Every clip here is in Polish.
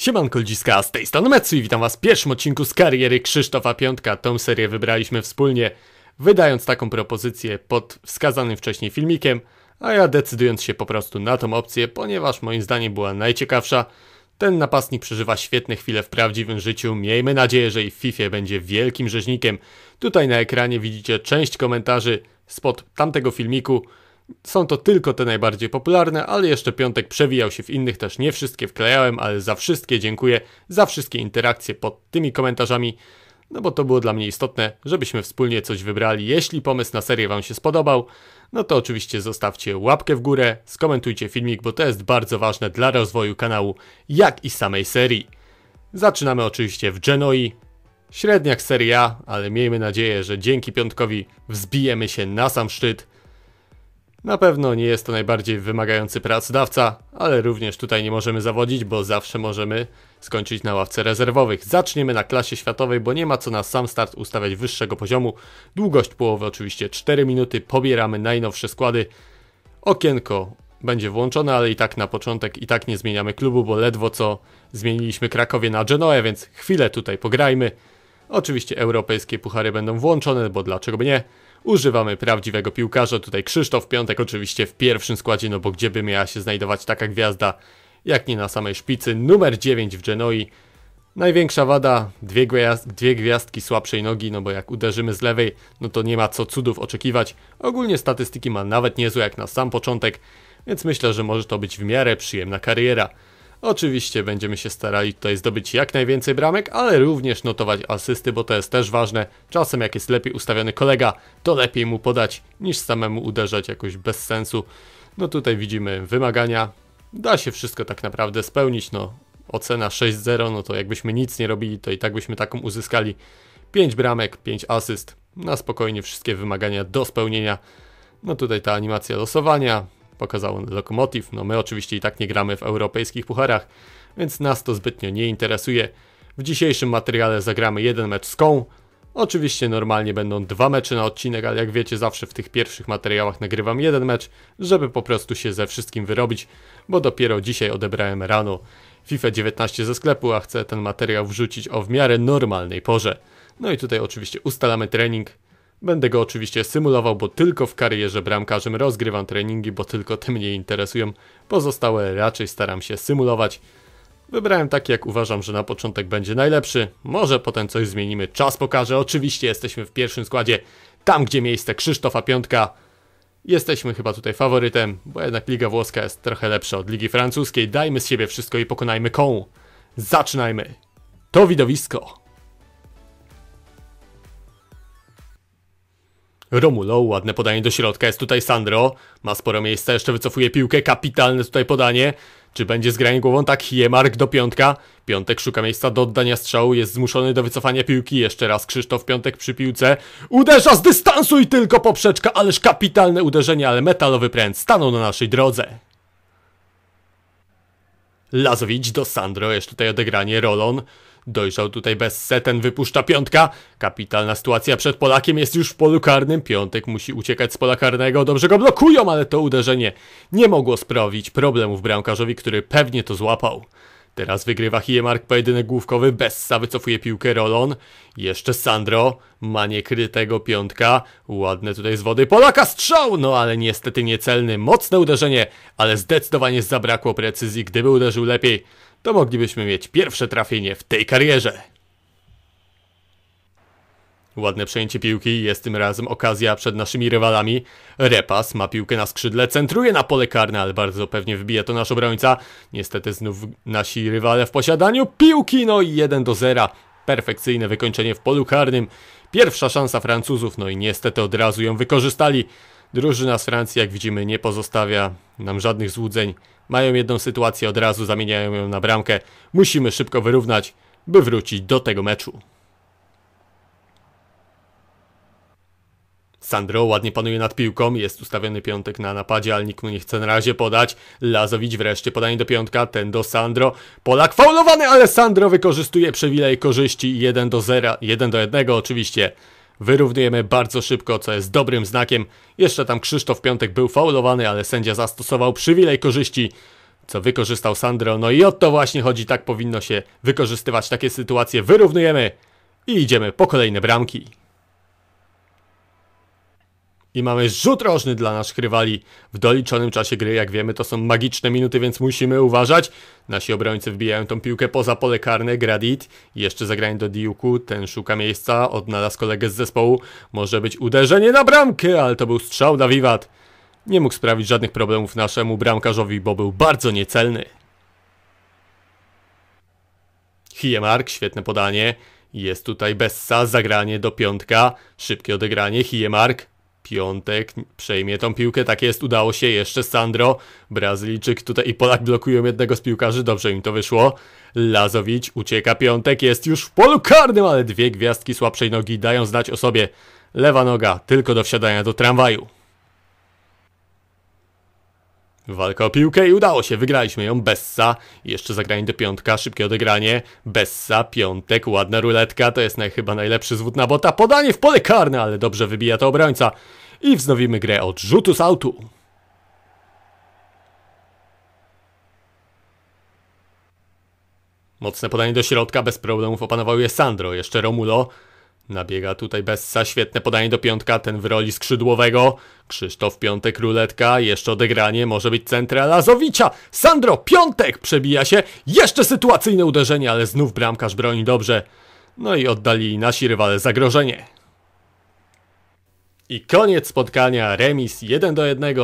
Siemanko Dziska, z tej strony Metsu i witam was w pierwszym odcinku z kariery Krzysztofa Piątka. Tą serię wybraliśmy wspólnie, wydając taką propozycję pod wskazanym wcześniej filmikiem, a ja decydując się po prostu na tą opcję, ponieważ moim zdaniem była najciekawsza. Ten napastnik przeżywa świetne chwile w prawdziwym życiu. Miejmy nadzieję, że i w FIFA będzie wielkim rzeźnikiem. Tutaj na ekranie widzicie część komentarzy spod tamtego filmiku. Są to tylko te najbardziej popularne, ale jeszcze piątek przewijał się w innych, też nie wszystkie wklejałem, ale za wszystkie dziękuję, za wszystkie interakcje pod tymi komentarzami, no bo to było dla mnie istotne, żebyśmy wspólnie coś wybrali. Jeśli pomysł na serię Wam się spodobał, no to oczywiście zostawcie łapkę w górę, skomentujcie filmik, bo to jest bardzo ważne dla rozwoju kanału, jak i samej serii. Zaczynamy oczywiście w Genoi, średniak seria, ale miejmy nadzieję, że dzięki piątkowi wzbijemy się na sam szczyt. Na pewno nie jest to najbardziej wymagający pracodawca, ale również tutaj nie możemy zawodzić, bo zawsze możemy skończyć na ławce rezerwowych. Zaczniemy na klasie światowej, bo nie ma co na sam start ustawiać wyższego poziomu. Długość połowy oczywiście 4 minuty, pobieramy najnowsze składy. Okienko będzie włączone, ale i tak na początek i tak nie zmieniamy klubu, bo ledwo co zmieniliśmy Krakowie na Genoa, więc chwilę tutaj pograjmy. Oczywiście europejskie puchary będą włączone, bo dlaczego by nie? używamy prawdziwego piłkarza. Tutaj Krzysztof Piątek oczywiście w pierwszym składzie, no bo gdzieby miała się znajdować taka gwiazda, jak nie na samej szpicy. Numer 9 w Genoi. Największa wada, dwie, gwiazd dwie gwiazdki słabszej nogi, no bo jak uderzymy z lewej, no to nie ma co cudów oczekiwać. Ogólnie statystyki ma nawet niezłe jak na sam początek, więc myślę, że może to być w miarę przyjemna kariera. Oczywiście będziemy się starali tutaj zdobyć jak najwięcej bramek, ale również notować asysty, bo to jest też ważne. Czasem jak jest lepiej ustawiony kolega, to lepiej mu podać, niż samemu uderzać jakoś bez sensu. No tutaj widzimy wymagania. Da się wszystko tak naprawdę spełnić, no ocena 6-0, no to jakbyśmy nic nie robili, to i tak byśmy taką uzyskali. 5 bramek, 5 asyst, na spokojnie wszystkie wymagania do spełnienia. No tutaj ta animacja losowania, pokazał Lokomotiv. No my oczywiście i tak nie gramy w europejskich pucharach, więc nas to zbytnio nie interesuje. W dzisiejszym materiale zagramy jeden mecz z Ką. Oczywiście normalnie będą dwa mecze na odcinek, ale jak wiecie zawsze w tych pierwszych materiałach nagrywam jeden mecz, żeby po prostu się ze wszystkim wyrobić, bo dopiero dzisiaj odebrałem rano FIFA 19 ze sklepu, a chcę ten materiał wrzucić o w miarę normalnej porze. No i tutaj oczywiście ustalamy trening, Będę go oczywiście symulował, bo tylko w karierze bramkarzem rozgrywam treningi, bo tylko te mnie interesują. Pozostałe raczej staram się symulować. Wybrałem taki, jak uważam, że na początek będzie najlepszy. Może potem coś zmienimy. Czas pokaże. Oczywiście jesteśmy w pierwszym składzie. Tam, gdzie miejsce Krzysztofa Piątka. Jesteśmy chyba tutaj faworytem, bo jednak Liga Włoska jest trochę lepsza od Ligi Francuskiej. Dajmy z siebie wszystko i pokonajmy kołu. Zaczynajmy. To widowisko. Romulo, ładne podanie do środka, jest tutaj Sandro, ma sporo miejsca, jeszcze wycofuje piłkę, kapitalne tutaj podanie. Czy będzie zgranie głową? Tak, Jemark do Piątka. Piątek szuka miejsca do oddania strzału, jest zmuszony do wycofania piłki. Jeszcze raz Krzysztof Piątek przy piłce. Uderza z dystansu i tylko poprzeczka, ależ kapitalne uderzenie, ale metalowy pręt stanął na naszej drodze. Lazowicz do Sandro, jeszcze tutaj odegranie Rolon. Dojrzał tutaj bez seten, wypuszcza piątka. Kapitalna sytuacja przed Polakiem jest już w polu karnym. Piątek musi uciekać z pola karnego. Dobrze go blokują, ale to uderzenie nie mogło sprawić problemów bramkarzowi, który pewnie to złapał. Teraz wygrywa Hiemark pojedynek główkowy, Bessa wycofuje piłkę Rolon, jeszcze Sandro ma niekrytego piątka, ładne tutaj z wody, Polaka strzał, no ale niestety niecelny, mocne uderzenie, ale zdecydowanie zabrakło precyzji, gdyby uderzył lepiej, to moglibyśmy mieć pierwsze trafienie w tej karierze. Ładne przejęcie piłki, jest tym razem okazja przed naszymi rywalami. Repas ma piłkę na skrzydle, centruje na pole karne, ale bardzo pewnie wbija to nasz obrońca. Niestety znów nasi rywale w posiadaniu piłki, no i 1 do 0. Perfekcyjne wykończenie w polu karnym. Pierwsza szansa Francuzów, no i niestety od razu ją wykorzystali. Drużyna z Francji, jak widzimy, nie pozostawia nam żadnych złudzeń. Mają jedną sytuację, od razu zamieniają ją na bramkę. Musimy szybko wyrównać, by wrócić do tego meczu. Sandro ładnie panuje nad piłką, jest ustawiony piątek na napadzie, ale nikt mu nie chce na razie podać. Lazowicz wreszcie podanie do piątka, ten do Sandro. Polak faulowany, ale Sandro wykorzystuje przywilej korzyści 1 do 0, 1 do 1 oczywiście. Wyrównujemy bardzo szybko, co jest dobrym znakiem. Jeszcze tam Krzysztof Piątek był faulowany, ale sędzia zastosował przywilej korzyści, co wykorzystał Sandro. No i o to właśnie chodzi, tak powinno się wykorzystywać takie sytuacje. Wyrównujemy i idziemy po kolejne bramki. I mamy rzut rożny dla naszych rywali. W doliczonym czasie gry, jak wiemy, to są magiczne minuty, więc musimy uważać. Nasi obrońcy wbijają tą piłkę poza pole karne, Gradit. Jeszcze zagranie do Diuku, ten szuka miejsca, odnalazł kolegę z zespołu. Może być uderzenie na bramkę, ale to był strzał na wiwat. Nie mógł sprawić żadnych problemów naszemu bramkarzowi, bo był bardzo niecelny. Hiemark, świetne podanie. Jest tutaj Bessa, zagranie do piątka, szybkie odegranie, Hiemark Piątek przejmie tą piłkę, tak jest, udało się jeszcze Sandro, Brazylijczyk tutaj i Polak blokują jednego z piłkarzy, dobrze im to wyszło. Lazowicz ucieka Piątek, jest już w polu karnym, ale dwie gwiazdki słabszej nogi dają znać o sobie. Lewa noga tylko do wsiadania do tramwaju. Walka o piłkę i udało się, wygraliśmy ją, Bessa, jeszcze zagranie do piątka, szybkie odegranie, Bessa, piątek, ładna ruletka, to jest chyba najlepszy zwód na bota, podanie w pole karne, ale dobrze wybija to obrońca, i wznowimy grę od rzutu z autu. Mocne podanie do środka, bez problemów opanował je Sandro. Jeszcze Romulo nabiega tutaj Bessa. Świetne podanie do piątka, ten w roli skrzydłowego. Krzysztof Piątek, ruletka. Jeszcze odegranie, może być centra Lazowicza. Sandro Piątek przebija się. Jeszcze sytuacyjne uderzenie, ale znów bramkarz broni dobrze. No i oddali nasi rywale zagrożenie. I koniec spotkania, remis 1 do 1.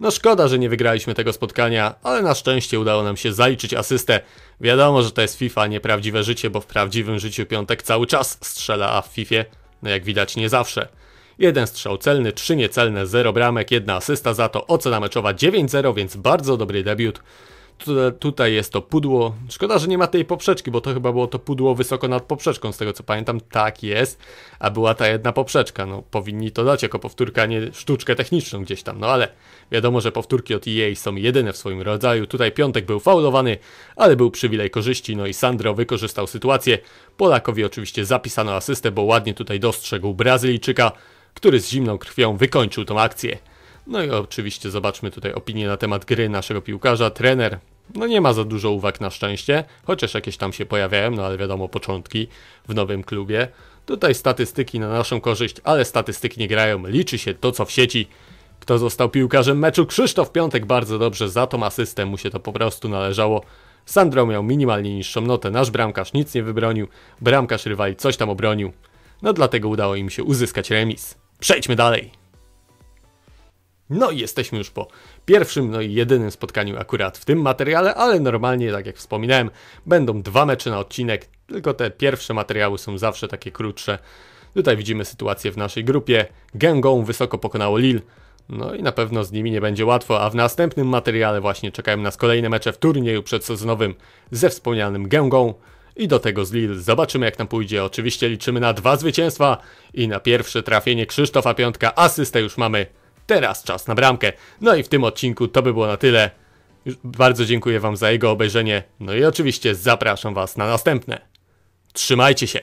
No szkoda, że nie wygraliśmy tego spotkania, ale na szczęście udało nam się zaliczyć asystę. Wiadomo, że to jest FIFA, nieprawdziwe życie, bo w prawdziwym życiu Piątek cały czas strzela, a w FIFA, no jak widać, nie zawsze. Jeden strzał celny, trzy niecelne, zero bramek, jedna asysta, za to ocena meczowa 9-0, więc bardzo dobry debiut tutaj jest to pudło. Szkoda, że nie ma tej poprzeczki, bo to chyba było to pudło wysoko nad poprzeczką, z tego co pamiętam. Tak jest, a była ta jedna poprzeczka. No, powinni to dać jako powtórka, nie sztuczkę techniczną gdzieś tam. No ale wiadomo, że powtórki od EA są jedyne w swoim rodzaju. Tutaj piątek był faulowany, ale był przywilej korzyści. No i Sandro wykorzystał sytuację. Polakowi oczywiście zapisano asystę, bo ładnie tutaj dostrzegł Brazylijczyka, który z zimną krwią wykończył tą akcję. No i oczywiście zobaczmy tutaj opinię na temat gry naszego piłkarza. Trener, no nie ma za dużo uwag na szczęście, chociaż jakieś tam się pojawiają, no ale wiadomo, początki w nowym klubie. Tutaj statystyki na naszą korzyść, ale statystyki nie grają, liczy się to co w sieci. Kto został piłkarzem meczu? Krzysztof Piątek bardzo dobrze, za tą asystę mu się to po prostu należało. Sandro miał minimalnie niższą notę, nasz bramkarz nic nie wybronił, bramkarz rywali coś tam obronił. No dlatego udało im się uzyskać remis. Przejdźmy dalej. No i jesteśmy już po pierwszym, no i jedynym spotkaniu akurat w tym materiale, ale normalnie, tak jak wspominałem, będą dwa mecze na odcinek, tylko te pierwsze materiały są zawsze takie krótsze. Tutaj widzimy sytuację w naszej grupie. Gengą wysoko pokonało Lil. no i na pewno z nimi nie będzie łatwo, a w następnym materiale właśnie czekają nas kolejne mecze w turnieju przedsezonowym ze wspomnianym Gęgą i do tego z Lil. Zobaczymy jak nam pójdzie. Oczywiście liczymy na dwa zwycięstwa i na pierwsze trafienie Krzysztofa Piątka. Asystę już mamy Teraz czas na bramkę. No i w tym odcinku to by było na tyle. Bardzo dziękuję Wam za jego obejrzenie. No i oczywiście zapraszam Was na następne. Trzymajcie się!